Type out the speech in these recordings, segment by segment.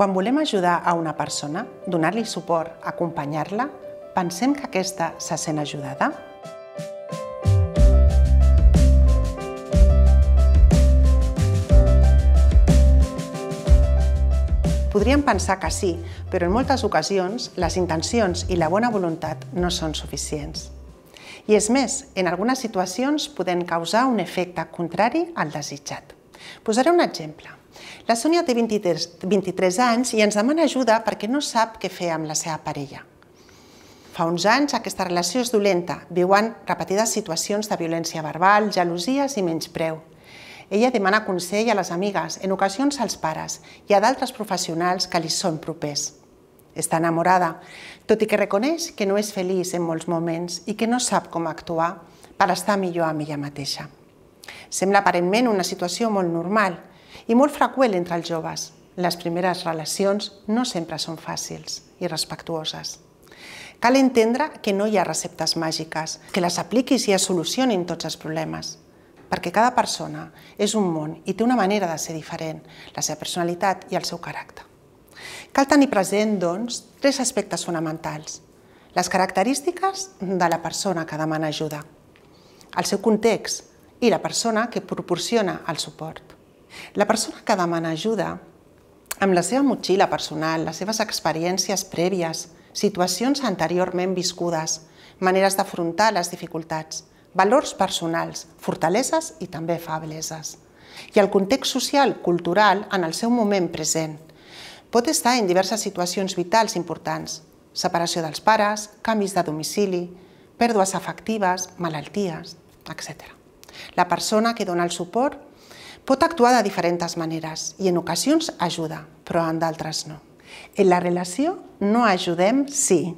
Quan volem ajudar a una persona, donar-li suport, acompanyar-la, pensem que aquesta se sent ajudada? Podríem pensar que sí, però en moltes ocasions les intencions i la bona voluntat no són suficients. I és més, en algunes situacions poden causar un efecte contrari al desitjat. Posaré un exemple. La Sònia té 23, 23 anys i ens demana ajuda perquè no sap què fer amb la seva parella. Fa uns anys aquesta relació és dolenta, viuen repetides situacions de violència verbal, gelosies i menyspreu. Ella demana consell a les amigues, en ocasions als pares i a d'altres professionals que li són propers. Està enamorada, tot i que reconeix que no és feliç en molts moments i que no sap com actuar per estar millor amb ella mateixa. Sembla aparentment una situació molt normal, i molt freqüent entre els joves. Les primeres relacions no sempre són fàcils i respectuoses. Cal entendre que no hi ha receptes màgiques, que les apliquis i es solucionin tots els problemes, perquè cada persona és un món i té una manera de ser diferent, la seva personalitat i el seu caràcter. Cal tenir present, doncs, tres aspectes fonamentals. Les característiques de la persona que demana ajuda, el seu context i la persona que proporciona el suport. La persona que demana ajuda, amb la seva motxilla personal, les seves experiències prèvies, situacions anteriorment viscudes, maneres d'afrontar les dificultats, valors personals, fortaleses i també febleses, i el context social, cultural, en el seu moment present. Pot estar en diverses situacions vitals importants, separació dels pares, canvis de domicili, pèrdues afectives, malalties, etc. La persona que dona el suport Pot actuar de diferents maneres i en ocasions ajuda, però en d'altres no. En la relació no ajudem sí.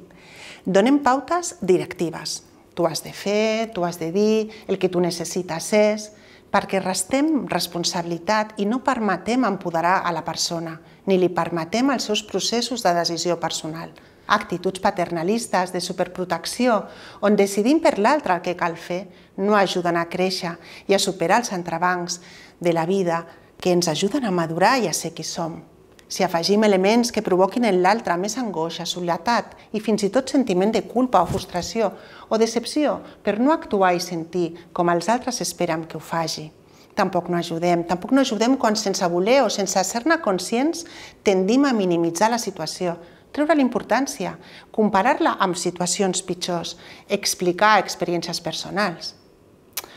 Donem pautes directives. Tu has de fer, tu has de dir, el que tu necessites és, perquè restem responsabilitat i no permetem empoderar a la persona, ni li permetem els seus processos de decisió personal actituds paternalistes de superprotecció, on decidim per l'altre el que cal fer, no ajuden a créixer i a superar els entrebancs de la vida que ens ajuden a madurar i a ser qui som. Si afegim elements que provoquin en l'altre més angoixa, soledat i fins i tot sentiment de culpa o frustració o decepció per no actuar i sentir com els altres esperen que ho faci tampoc no ajudem. Tampoc no ajudem quan sense voler o sense ser-ne conscients tendim a minimitzar la situació, treure la importància, comparar-la amb situacions pitjors, explicar experiències personals,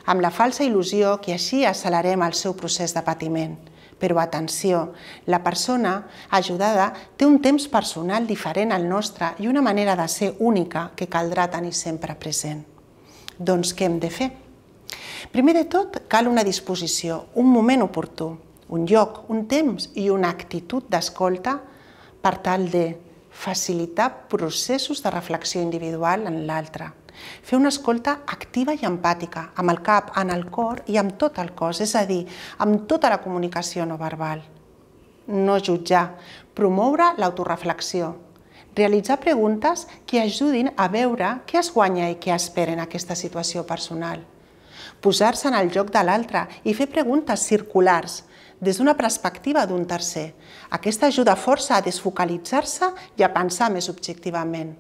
amb la falsa il·lusió que així accelerem el seu procés de patiment. Però atenció, la persona ajudada té un temps personal diferent al nostre i una manera de ser única que caldrà tenir sempre present. Doncs què hem de fer? Primer de tot, cal una disposició, un moment oportú, un lloc, un temps i una actitud d'escolta per tal de facilitar processos de reflexió individual en l'altre. Fer una escolta activa i empàtica, amb el cap, en el cor i amb tot el cos, és a dir, amb tota la comunicació no verbal. No jutjar, promoure l'autoreflexió, realitzar preguntes que ajudin a veure què es guanya i què espera en aquesta situació personal. Posar-se en el lloc de l'altre i fer preguntes circulars, des d'una perspectiva d'un tercer. Aquesta ajuda força a desfocalitzar-se i a pensar més objectivament.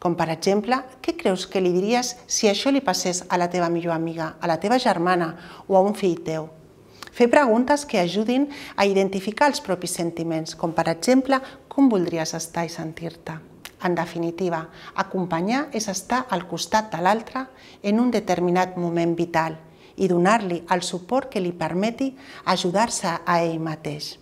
Com per exemple, què creus que li diries si això li passés a la teva millor amiga, a la teva germana o a un fill teu? Fer preguntes que ajudin a identificar els propis sentiments, com per exemple, com voldries estar i sentir-te. En definitiva, acompanyar és estar al costat de l'altre en un determinat moment vital – i donar-li el suport que li permeti ajudar-se a ell mateix.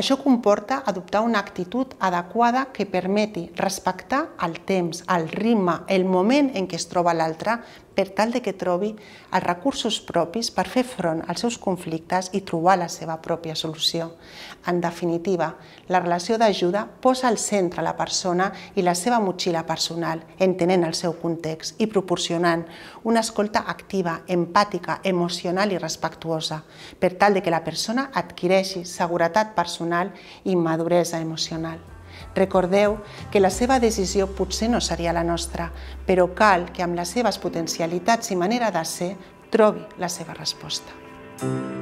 Això comporta adoptar una actitud adequada que permeti respectar el temps, el ritme, el moment en què es troba l'altre per tal de que trobi els recursos propis per fer front als seus conflictes i trobar la seva pròpia solució. En definitiva, la relació d'ajuda posa al centre la persona i la seva motxilla personal, entenent el seu context i proporcionant una escolta activa, empàtica, emocional i respectuosa, per tal de que la persona adquireixi seguretat personal i maduresa emocional. Recordeu que la seva decisió potser no seria la nostra, però cal que amb les seves potencialitats i manera de ser trobi la seva resposta. thank